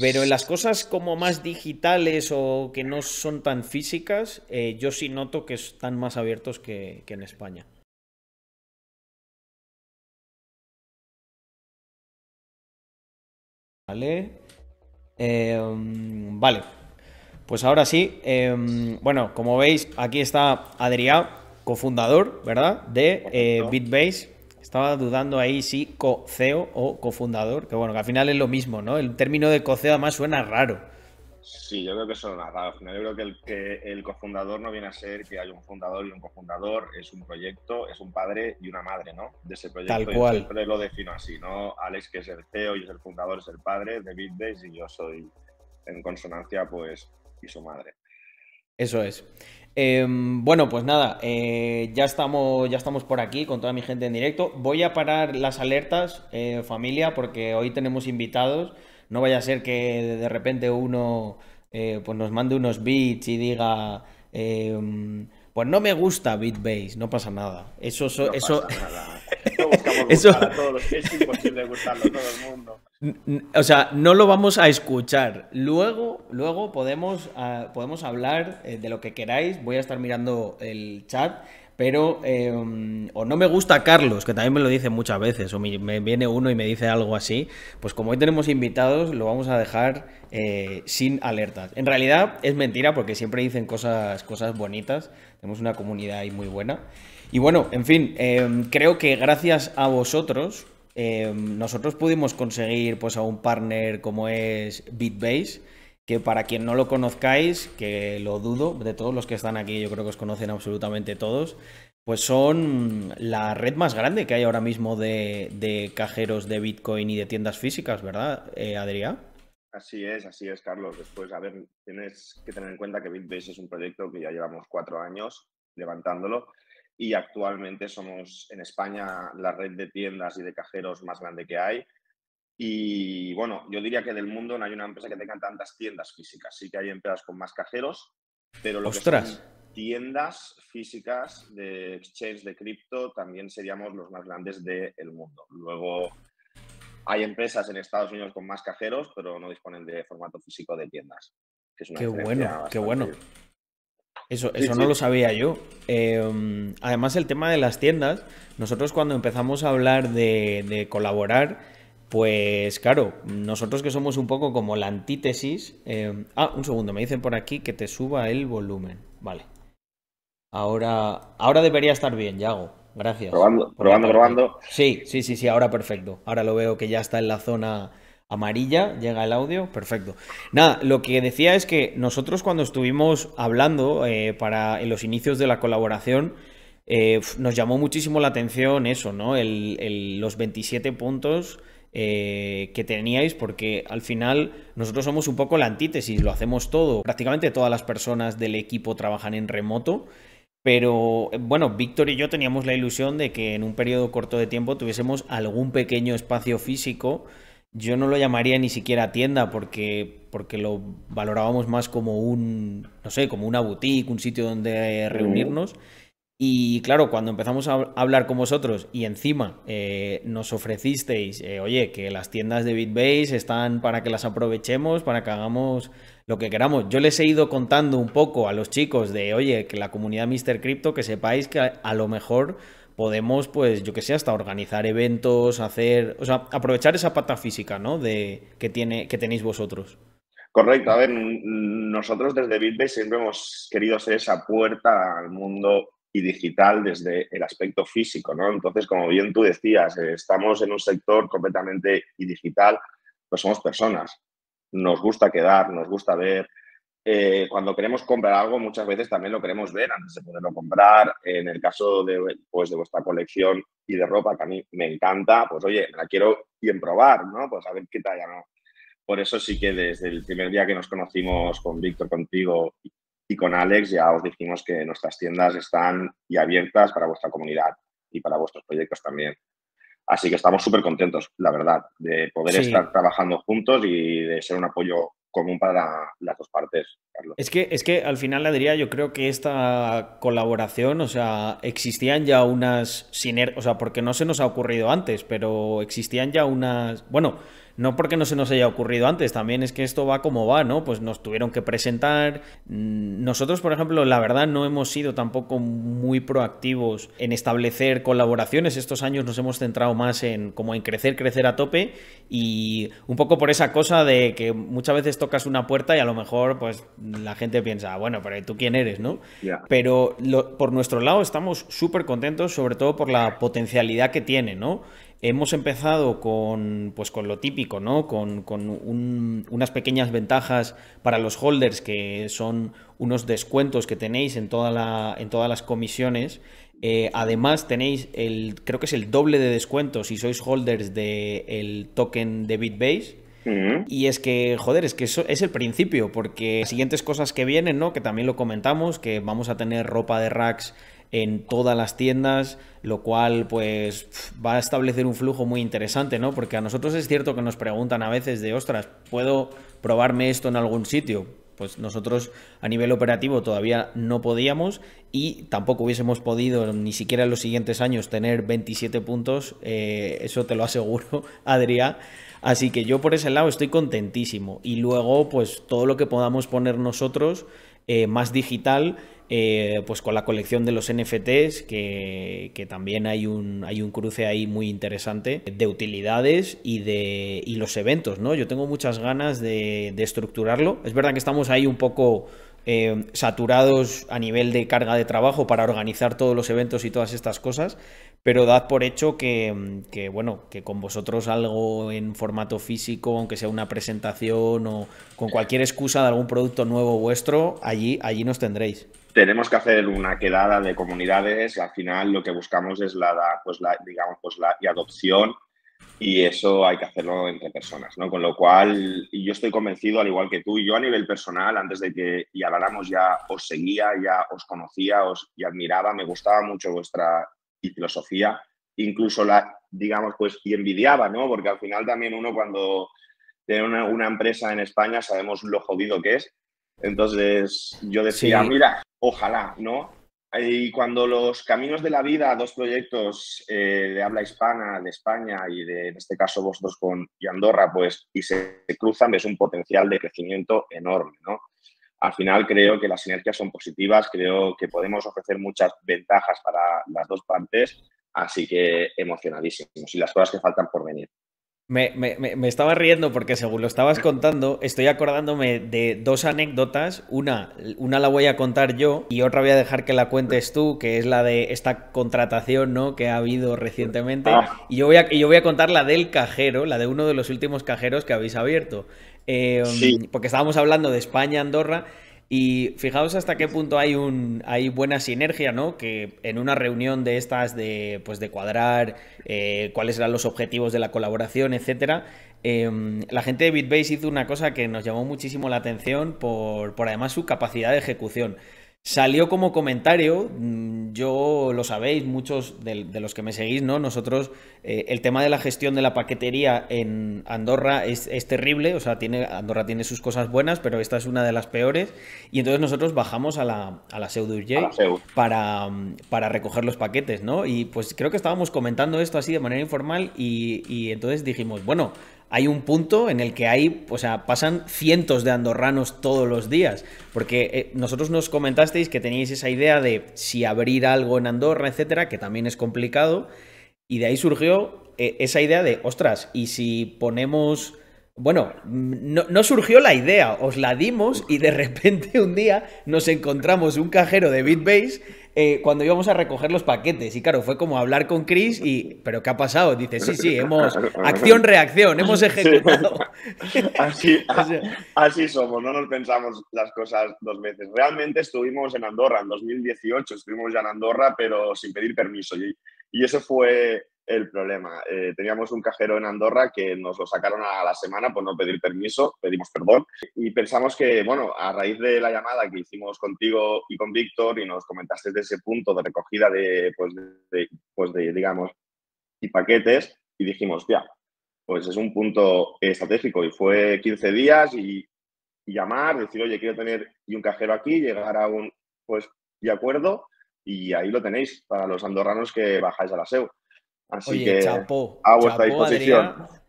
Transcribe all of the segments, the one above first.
Pero en las cosas como más digitales o que no son tan físicas, eh, yo sí noto que están más abiertos que, en España. Vale. Em, vale. Pues ahora sí. Em, bueno, como veis, aquí está Adrián, cofundador, ¿verdad? De eh, Bitbase. Estaba dudando ahí si co-CEO o cofundador, que bueno, que al final es lo mismo, ¿no? El término de co-CEO además suena raro. Sí, yo creo que suena raro. Al final yo creo que el, que el cofundador no viene a ser que hay un fundador y un cofundador, es un proyecto, es un padre y una madre, ¿no? De ese proyecto. Tal cual. Yo siempre lo defino así, ¿no? Alex, que es el CEO y es el fundador, es el padre de Bitbase y yo soy en consonancia, pues, y su madre. Eso es. Em, bueno, pues nada, eh, ya, estamos, ya estamos por aquí con toda mi gente en directo. Voy a parar las alertas, eh, familia, porque hoy tenemos invitados. No vaya a ser que de repente uno eh, pues nos mande unos beats y diga, em, pues no me gusta BeatBase, no pasa nada. Eso, eso, eso... es imposible gustarlo a todo el mundo. O sea, no lo vamos a escuchar. Luego, luego podemos, ah, podemos hablar eh, de lo que queráis. Voy a estar mirando el chat. Pero, em, o no me gusta Carlos, que también me lo dice muchas veces, o me, viene uno y me dice algo así, pues como hoy tenemos invitados, lo vamos a dejar eh, sin alertas. En realidad es mentira porque siempre dicen cosas, cosas bonitas, tenemos una comunidad ahí muy buena. Y bueno, en fin, em, creo que gracias a vosotros Em, nosotros pudimos conseguir pues, a un partner como es BitBase, que para quien no lo conozcáis, que lo dudo, de todos los que están aquí yo creo que os conocen absolutamente todos, pues son la red más grande que hay ahora mismo de, cajeros de Bitcoin y de tiendas físicas, ¿verdad, eh, Adrián? Así es, así es, Carlos. Después, a ver, tienes que tener en cuenta que BitBase es un proyecto que ya llevamos cuatro años levantándolo y actualmente somos en España la red de tiendas y de cajeros más grande que hay. Y bueno, yo diría que del mundo no hay una empresa que tenga tantas tiendas físicas. Sí que hay empresas con más cajeros, pero lo tiendas físicas de exchange de cripto también seríamos los más grandes del mundo. Luego hay empresas en Estados Unidos con más cajeros, pero no disponen de formato físico de tiendas. qué bueno, qué bueno. Eso, eso no lo sabía yo. Eh, además, el tema de las tiendas, nosotros cuando empezamos a hablar de, colaborar, pues claro, nosotros que somos un poco como la antítesis. Eh, ah, un segundo, me dicen por aquí que te suba el volumen. Vale. Ahora, ahora debería estar bien, Yago. Gracias. Probando, probando, probando. Sí, sí, sí, sí, ahora perfecto. Ahora lo veo que ya está en la zona amarilla, llega el audio, perfecto. Nada, lo que decía es que nosotros cuando estuvimos hablando eh, para en los inicios de la colaboración, eh, nos llamó muchísimo la atención eso, ¿no? los 27 puntos eh, que teníais, porque al final nosotros somos un poco la antítesis, lo hacemos todo. Prácticamente todas las personas del equipo trabajan en remoto. Pero bueno, Víctor y yo teníamos la ilusión de que en un periodo corto de tiempo tuviésemos algún pequeño espacio físico yo no lo llamaría ni siquiera tienda porque, porque lo valorábamos más como un, no sé, como una boutique, un sitio donde reunirnos. Y claro, cuando empezamos a hablar con vosotros y encima eh, nos ofrecisteis, eh, oye, que las tiendas de BitBase están para que las aprovechemos, para que hagamos lo que queramos. Yo les he ido contando un poco a los chicos de, oye, que la comunidad Mr. Crypto, que sepáis que a lo mejor podemos, pues, yo que sé, hasta organizar eventos, hacer, o sea, aprovechar esa pata física, ¿no? De, que, tiene, que tenéis vosotros. Correcto, a ver, nosotros desde BitBase siempre hemos querido ser esa puerta al mundo y digital desde el aspecto físico, ¿no? Entonces, como bien tú decías, eh, estamos en un sector completamente y digital, pues somos personas. Nos gusta quedar, nos gusta ver, eh, cuando queremos comprar algo, muchas veces también lo queremos ver antes de poderlo comprar. En el caso de, pues, de vuestra colección y de ropa, que a mí me encanta, pues oye, me la quiero bien probar, ¿no? Pues a ver qué talla, ¿no? Por eso sí que desde el primer día que nos conocimos con Víctor, contigo y con Alex, ya os dijimos que nuestras tiendas están y abiertas para vuestra comunidad y para vuestros proyectos también. Así que estamos súper contentos, la verdad, de poder estar trabajando juntos y de ser un apoyo común para las dos partes, Carlos. Es que, es que al final, Adrián, yo creo que esta colaboración, o sea, existían ya unas sinergias, o sea, porque no se nos ha ocurrido antes, pero existían ya unas, bueno, no porque no se nos haya ocurrido antes, también es que esto va como va, ¿no? Pues nos tuvieron que presentar. Mm, nosotros, por ejemplo, la verdad no hemos sido tampoco muy proactivos en establecer colaboraciones. Estos años nos hemos centrado más en como en crecer, crecer a tope y un poco por esa cosa de que muchas veces tocas una puerta y a lo mejor pues la gente piensa, bueno, pero tú quién eres, ¿no? Pero por nuestro lado estamos súper contentos, sobre todo por la potencialidad que tiene, ¿no? Hemos empezado con, pues con lo típico, ¿no? Con, unas pequeñas ventajas para los holders, que son unos descuentos que tenéis en, todas las comisiones. Eh, además, tenéis el, creo que es el doble de descuento si sois holders del el token de Bitbase. Y es que, joder, es que eso es el principio, porque las siguientes cosas que vienen, ¿no? Que también lo comentamos, que vamos a tener ropa de racks en todas las tiendas, lo cual pues va a establecer un flujo muy interesante, ¿no? Porque a nosotros es cierto que nos preguntan a veces de, ostras, ¿puedo probarme esto en algún sitio? Pues nosotros a nivel operativo todavía no podíamos y tampoco hubiésemos podido ni siquiera en los siguientes años tener 27 puntos, eh, eso te lo aseguro, Adrián. Así que yo por ese lado estoy contentísimo. Y luego pues todo lo que podamos poner nosotros eh, más digital eh, pues con la colección de los NFTs, que, también hay un, hay un cruce ahí muy interesante de utilidades y de los eventos, ¿no? Yo tengo muchas ganas de, estructurarlo. Es verdad que estamos ahí un poco eh, saturados a nivel de carga de trabajo para organizar todos los eventos y todas estas cosas, pero dad por hecho que, que bueno, que con vosotros algo en formato físico, aunque sea una presentación o con cualquier excusa de algún producto nuevo vuestro, allí, allí nos tendréis tenemos que hacer una quedada de comunidades. Al final lo que buscamos es la, pues la digamos, pues la adopción y eso hay que hacerlo entre personas, ¿no? Con lo cual, yo estoy convencido, al igual que tú, y yo a nivel personal, antes de que y habláramos ya os seguía, ya os conocía, os y admiraba, me gustaba mucho vuestra filosofía, incluso la, digamos, pues, y envidiaba, ¿no? Porque al final también uno cuando tiene una, una empresa en España sabemos lo jodido que es entonces yo decía, mira, ojalá, ¿no? Y cuando los caminos de la vida, dos proyectos eh, de habla hispana, de España y de, en este caso vosotros con y Andorra, pues, y se, cruzan, es un potencial de crecimiento enorme, ¿no? Al final creo que las sinergias son positivas, creo que podemos ofrecer muchas ventajas para las dos partes, así que emocionadísimos y las cosas que faltan por venir. Me, estaba riendo porque según lo estabas contando, estoy acordándome de dos anécdotas. Una, una la voy a contar yo y otra voy a dejar que la cuentes tú, que es la de esta contratación ¿no? que ha habido recientemente. Ah. Y yo voy a, yo voy a contar la del cajero, la de uno de los últimos cajeros que habéis abierto. Eh, porque estábamos hablando de España, Andorra. Y fijaos hasta qué punto hay, un, hay buena sinergia, ¿no? Que en una reunión de estas de, pues de cuadrar eh, cuáles eran los objetivos de la colaboración, etcétera, em, la gente de BitBase hizo una cosa que nos llamó muchísimo la atención por, por además su capacidad de ejecución. Salió como comentario, mm, yo lo sabéis, muchos de, los que me seguís, ¿no? Nosotros, eh, el tema de la gestión de la paquetería en Andorra es, terrible, o sea, tiene, Andorra tiene sus cosas buenas, pero esta es una de las peores, y entonces nosotros bajamos a la, a mm, para, recoger los paquetes, ¿no? Y pues creo que estábamos comentando esto así de manera informal y, y entonces dijimos, bueno, hay un punto en el que hay, o sea, pasan cientos de andorranos todos los días. Porque eh, nosotros nos comentasteis que teníais esa idea de si abrir algo en Andorra, etcétera, que también es complicado. Y de ahí surgió eh, esa idea de, ostras, y si ponemos. Bueno, mm, no, no, surgió la idea, os la dimos y de repente un día nos encontramos un cajero de BitBase eh, cuando íbamos a recoger los paquetes. Y claro, fue como hablar con Chris y, ¿pero qué ha pasado? Dice, sí, sí, hemos. Acción-reacción, hemos ejecutado. Así, así somos, no nos pensamos las cosas dos veces. Realmente estuvimos en Andorra en 2018, estuvimos ya en Andorra, pero sin pedir permiso. y eso fue el problema. Eh, teníamos un cajero en Andorra que nos lo sacaron a la semana por no pedir permiso, pedimos perdón y pensamos que, bueno, a raíz de la llamada que hicimos contigo y con Víctor y nos comentaste de ese punto de recogida de, pues, de, pues de digamos, y paquetes y dijimos, ya, pues es un punto estratégico y fue 15 días y, y llamar, decir, oye, quiero tener y un cajero aquí, llegar a un, pues, de acuerdo y ahí lo tenéis para los andorranos que bajáis a la SEU. Oye,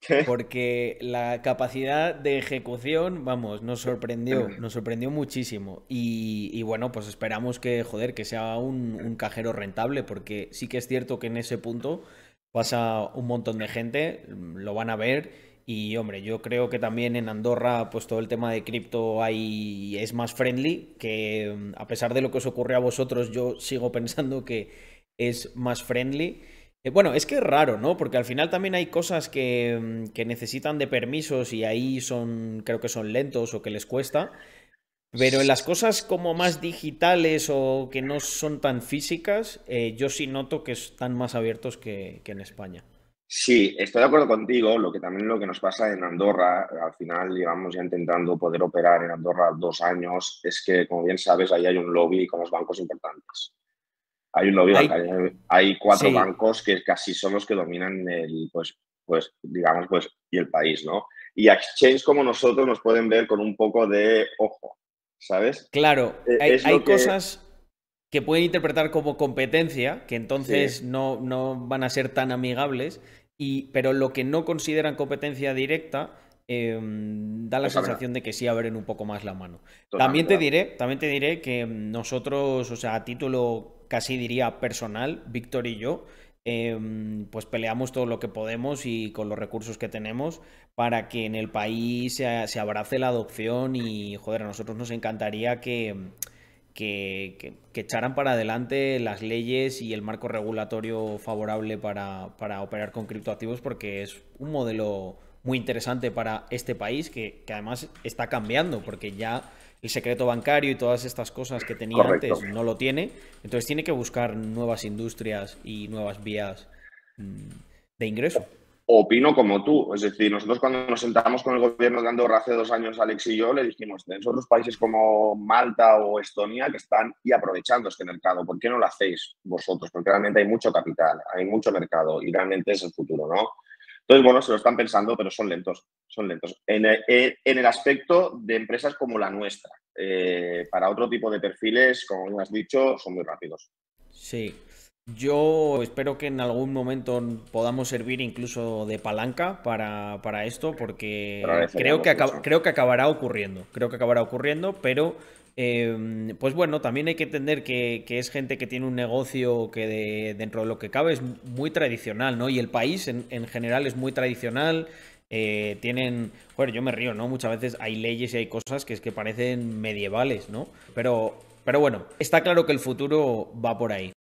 que porque la capacidad de ejecución, vamos, nos sorprendió, nos sorprendió muchísimo. Y, bueno, pues esperamos que, joder, que sea un, cajero rentable, porque sí que es cierto que en ese punto pasa un montón de gente, lo van a ver. Y hombre, yo creo que también en Andorra, pues todo el tema de cripto ahí es más friendly, que mm, a pesar de lo que os ocurre a vosotros, yo sigo pensando que es más friendly. Eh, bueno, es que es raro, ¿no? Porque al final también hay cosas mm, que, necesitan de permisos y ahí son, creo que son lentos o que les cuesta. Pero en las cosas como más digitales o que no son tan físicas, eh, yo sí noto que están más abiertos que, en España. Sí, estoy de acuerdo contigo. Lo que también lo que nos pasa en Andorra, al final llevamos ya intentando poder operar en Andorra dos años, es que, como bien sabes, ahí hay un lobby con los bancos importantes. Hay, cuatro bancos que casi son los que dominan el, pues, pues, digamos, pues, y el país, ¿no? Y exchange como nosotros nos pueden ver con un poco de ojo, ¿sabes? Claro, eh, hay, cosas que pueden interpretar como competencia, que entonces no, no van a ser tan amigables, y, pero lo que no consideran competencia directa Em, da la sensación de que sí abren un poco más la mano. también te, diré, también te diré que nosotros, o sea, a título casi diría personal, Víctor y yo, em, pues peleamos todo lo que podemos y con los recursos que tenemos para que en el país se, abrace la adopción y, joder, a nosotros nos encantaría que, que, que, echaran para adelante las leyes y el marco regulatorio favorable para, para operar con criptoactivos porque es un modelo muy interesante para este país, que, que además está cambiando, porque ya el secreto bancario y todas estas cosas que tenía antes no lo tiene. Entonces tiene que buscar nuevas industrias y nuevas vías mm, de ingreso. Opino como tú. Es decir, nosotros cuando nos sentamos con el gobierno de Andorra hace dos años, Alex y yo, le dijimos, son otros países como Malta o Estonia que están y aprovechando este mercado. ¿Por qué no lo hacéis vosotros? Porque realmente hay mucho capital, hay mucho mercado y realmente es el futuro, ¿no? Entonces, bueno, se lo están pensando, pero son lentos, son lentos. En, el aspecto de empresas como la nuestra, eh, para otro tipo de perfiles, como has dicho, son muy rápidos. Sí. Yo espero que en algún momento podamos servir incluso de palanca para, esto, porque creo que, creo que acabará ocurriendo. Creo que acabará ocurriendo, pero Em, pues bueno, también hay que entender que, es gente que tiene un negocio que dentro de lo que cabe es muy tradicional, ¿no? Y el país en, general es muy tradicional. Eh, tienen, joder, yo me río, ¿no? Muchas veces hay leyes y hay cosas que es que parecen medievales, ¿no? Pero, pero bueno, está claro que el futuro va por ahí.